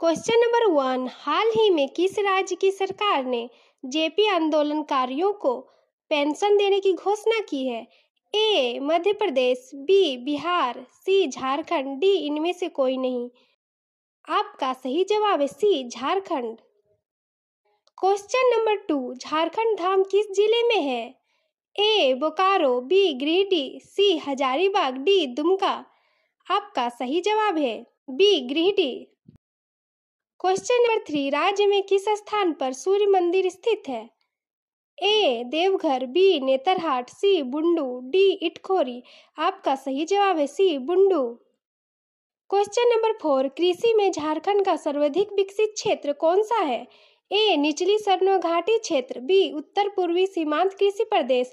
Question number one हाल ही में किस राज्य की सरकार ने जेपी आंदोलनकारियों को पेंशन देने की घोषणा की है A Madhya Pradesh B Bihar C Jharkhand D इनमें से कोई नहीं आपका सही जवाब है C Jharkhand question number two Jharkhand Dham किस जिले में है A Bokaro B Giridih C Hazaribagh D Dumka आपका सही जवाब है B Giridih question number three राज्य में किस स्थान पर सूर्य मंदिर स्थित है A Deoghar B Netarhat C Bundu D Itkhori आपका सही जवाब है सी बुंडू क्वेश्चन नंबर फोर कृषि में झारखंड का सर्वाधिक विकसित क्षेत्र कौन सा है ए निचली सरनो घाटी क्षेत्र बी उत्तर पूर्वी सीमांत कृषि प्रदेश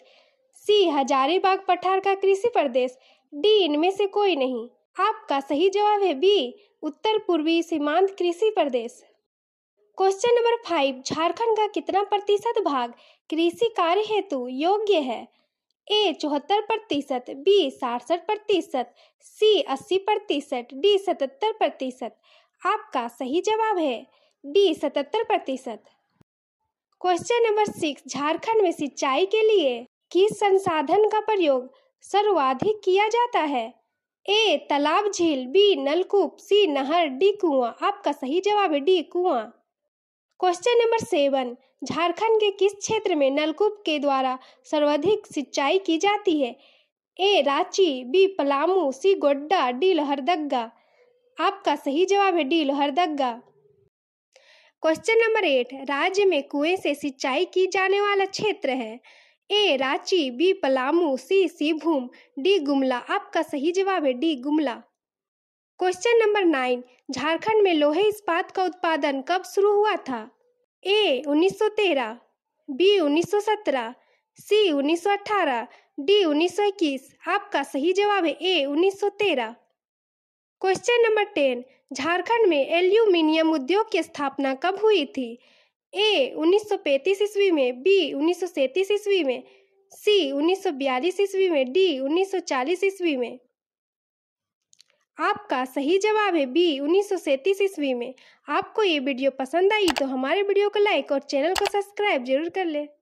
सी हजारीबाग पठार का कृषि प्रदेश डी इनमें से कोई नहीं आपका सही जवाब है बी उत्तर पूर्वी सीमांत कृषि प्रदेश क्वेश्चन नंबर फाइव झारखंड का कितना प्रतिशत भाग कृषि कार्य हेतु योग्य है ए चौहत्तर प्रतिशत बी साठसठ प्रतिशत सी अस्सी प्रतिशत डी सतहत्तर प्रतिशत आपका सही जवाब है डी सतहत्तर प्रतिशत क्वेश्चन नंबर सिक्स झारखंड में सिंचाई के लिए किस संसाधन का प्रयोग सर्वाधिक किया जाता है ए तालाब झील बी नलकूप सी नहर डी कुआं आपका सही जवाब है डी कुआं क्वेश्चन नंबर सेवन झारखंड के किस क्षेत्र में नलकूप के द्वारा सर्वाधिक सिंचाई की जाती है A Ranchi B Palamu C Godda D Lohardaga आपका सही जवाब है D Lohardaga question number eight राज्य में कुएं से सिंचाई की जाने वाला क्षेत्र है A Ranchi B Palamu C Singhbhum D Gumla आपका सही जवाब है D Gumla question number nine Jharkhand में लोहे इस्पात का उत्पादन कब शुरू हुआ था ए 1913, बी 1917, सी 1918, डी 1921। आपका सही जवाब है A 1913। Question number ten Jharkhand में एल्यूमिनियम उद्योग की स्थापना कब हुई थी ए 1935 ईस्वी में बी 1937 ईस्वी में सी 1942 ईस्वी में डी 1940 ईस्वी में आपका सही जवाब है बी 1937 ईस्वी में आपको ये वीडियो पसंद आई तो हमारे वीडियो को लाइक और चैनल को सब्सक्राइब जरूर कर लें